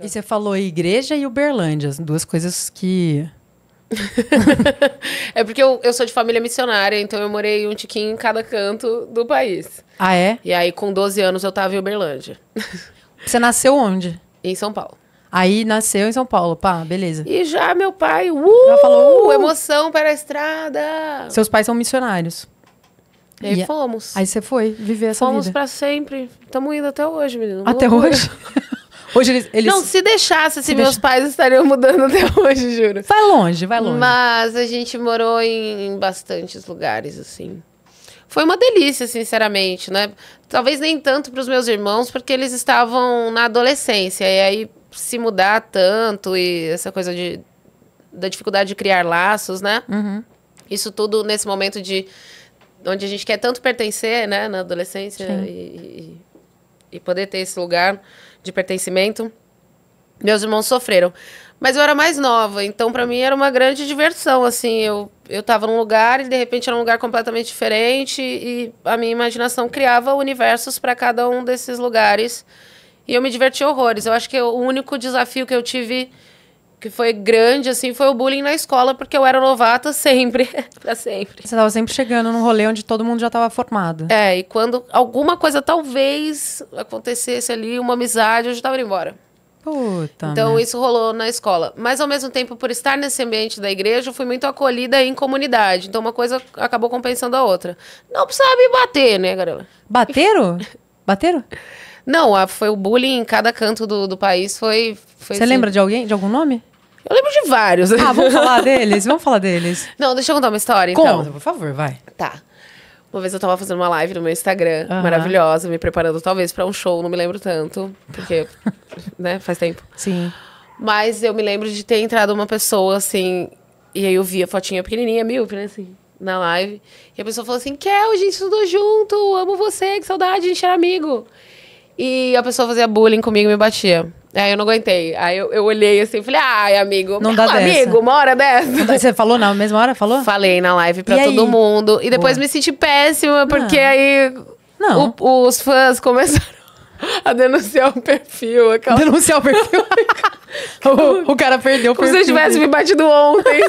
E você falou igreja e Uberlândia, duas coisas que. é porque eu, eu sou de família missionária, então eu morei um tiquinho em cada canto do país. Ah, é? E aí, com 12 anos, eu tava em Uberlândia. Você nasceu onde? Em São Paulo. Aí nasceu em São Paulo, pá, beleza. E já meu pai, uh, já falou, uh, emoção para a estrada. Seus pais são missionários. E aí fomos. Aí você foi viver essa fomos vida. Fomos para sempre. Estamos indo até hoje, menino. Até loucura. hoje? Hoje eles, eles... Não, se deixasse, se meus deixa... pais estariam mudando até hoje, juro. Vai longe, vai longe. Mas a gente morou em, em bastantes lugares, assim. Foi uma delícia, sinceramente, né? Talvez nem tanto para os meus irmãos, porque eles estavam na adolescência. E aí se mudar tanto e essa coisa de, da dificuldade de criar laços, né? Uhum. Isso tudo nesse momento de onde a gente quer tanto pertencer, né, na adolescência e, e, e poder ter esse lugar de pertencimento. Meus irmãos sofreram. Mas eu era mais nova, então para mim era uma grande diversão, assim, eu eu tava num lugar e de repente era um lugar completamente diferente e a minha imaginação criava universos para cada um desses lugares. E eu me diverti horrores. Eu acho que o único desafio que eu tive que foi grande, assim, foi o bullying na escola, porque eu era novata sempre, pra sempre. Você tava sempre chegando num rolê onde todo mundo já tava formado. É, e quando alguma coisa talvez acontecesse ali, uma amizade, eu já tava indo embora. Puta então minha. Né? isso rolou na escola. Mas ao mesmo tempo, por estar nesse ambiente da igreja, eu fui muito acolhida em comunidade. Então uma coisa acabou compensando a outra. Não precisava me bater, né, garota Bateram? Bateram? Não, a, foi o bullying em cada canto do, do país. Foi. Você assim. lembra de alguém? De algum nome? Eu lembro de vários. Ah, vamos falar deles? Vamos falar deles. Não, deixa eu contar uma história, então. Conta, então. por favor, vai. Tá. Uma vez eu tava fazendo uma live no meu Instagram, maravilhosa, me preparando talvez para um show, não me lembro tanto, porque, né, faz tempo. Sim. Mas eu me lembro de ter entrado uma pessoa assim, e aí eu vi a fotinha pequenininha, mil, né, assim, na live. E a pessoa falou assim: Kel, gente estudou junto, amo você, que saudade, a gente era amigo. E a pessoa fazia bullying comigo e me batia. Aí eu não aguentei. Aí eu, eu olhei assim e falei, ai, amigo, não dá amigo, dessa. uma hora dessa. Você falou na mesma hora? Falou? Falei na live pra e todo aí? mundo. E depois Boa. me senti péssima, porque não. aí não. O, os fãs começaram a denunciar o perfil. Aquela... Denunciar o perfil. o, o, cara perdeu o Como perfil. Como se eu tivesse me batido ontem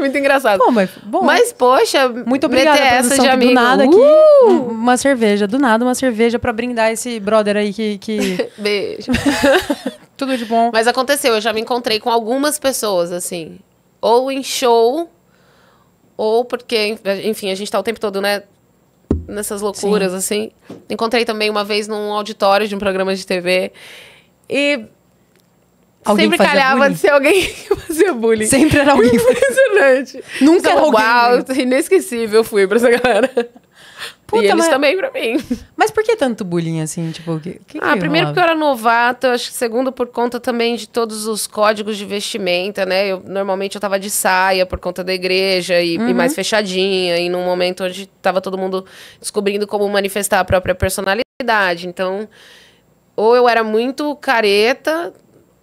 muito engraçado. Bom, mas, bom, mas poxa, muito obrigada meter essa de amigo. Do nada aqui, uh! uma cerveja, do nada uma cerveja para brindar esse brother aí que... que... Beijo. Tudo de bom. Mas aconteceu, eu já me encontrei com algumas pessoas, assim. Ou em show, ou porque, enfim, a gente tá o tempo todo, né? Nessas loucuras, Sim. assim. Encontrei também uma vez num auditório de um programa de TV. E Alguém Sempre calhava bullying. de ser alguém que fazia bullying. Sempre era alguém. Impressionante. Nunca então, era alguém. Né? Uau, inesquecível fui pra essa galera. Puta, e eles mas... também pra mim. Mas por que tanto bullying assim? Tipo, que, que Ah, que primeiro porque eu era novata, acho que segundo por conta também de todos os códigos de vestimenta, né? Eu, normalmente eu tava de saia por conta da igreja e, uhum. e mais uhum. fechadinha, e num momento onde tava todo mundo descobrindo como manifestar a própria personalidade. Então, ou eu era muito careta,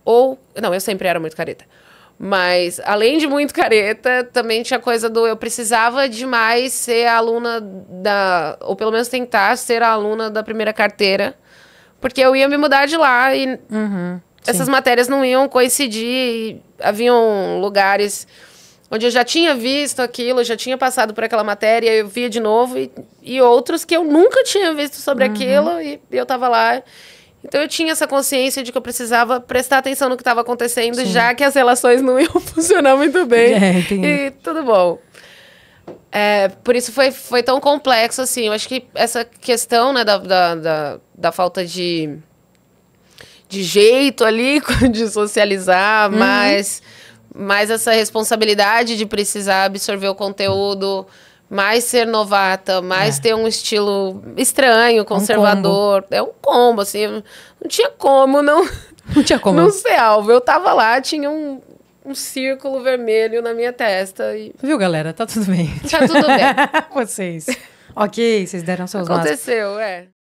ou. Não, eu sempre era muito careta. Mas, além de muito careta, também tinha coisa do eu precisava demais ser aluna da. Ou pelo menos tentar ser a aluna da primeira carteira. Porque eu ia me mudar de lá e uhum, essas sim. matérias não iam coincidir. haviam lugares onde eu já tinha visto aquilo, já tinha passado por aquela matéria, eu via de novo, e, e outros que eu nunca tinha visto sobre uhum. aquilo, e, e eu tava lá. Então eu tinha essa consciência de que eu precisava prestar atenção no que estava acontecendo, Sim. já que as relações não iam funcionar muito bem. É, e tudo bom. É, por isso foi, foi tão complexo, assim. Eu acho que essa questão, né, da, da, da, da falta de, de jeito ali, de socializar, uhum. mas, mas essa responsabilidade de precisar absorver o conteúdo mais ser novata, mais é. ter um estilo estranho, é conservador. Um é um combo, assim. Não tinha como não. Não tinha como. Não ser alvo. Eu tava lá, tinha um, um círculo vermelho na minha testa. E... Viu, galera? Tá tudo bem. Tá tudo bem. Vocês. ok, vocês deram seus Aconteceu, é.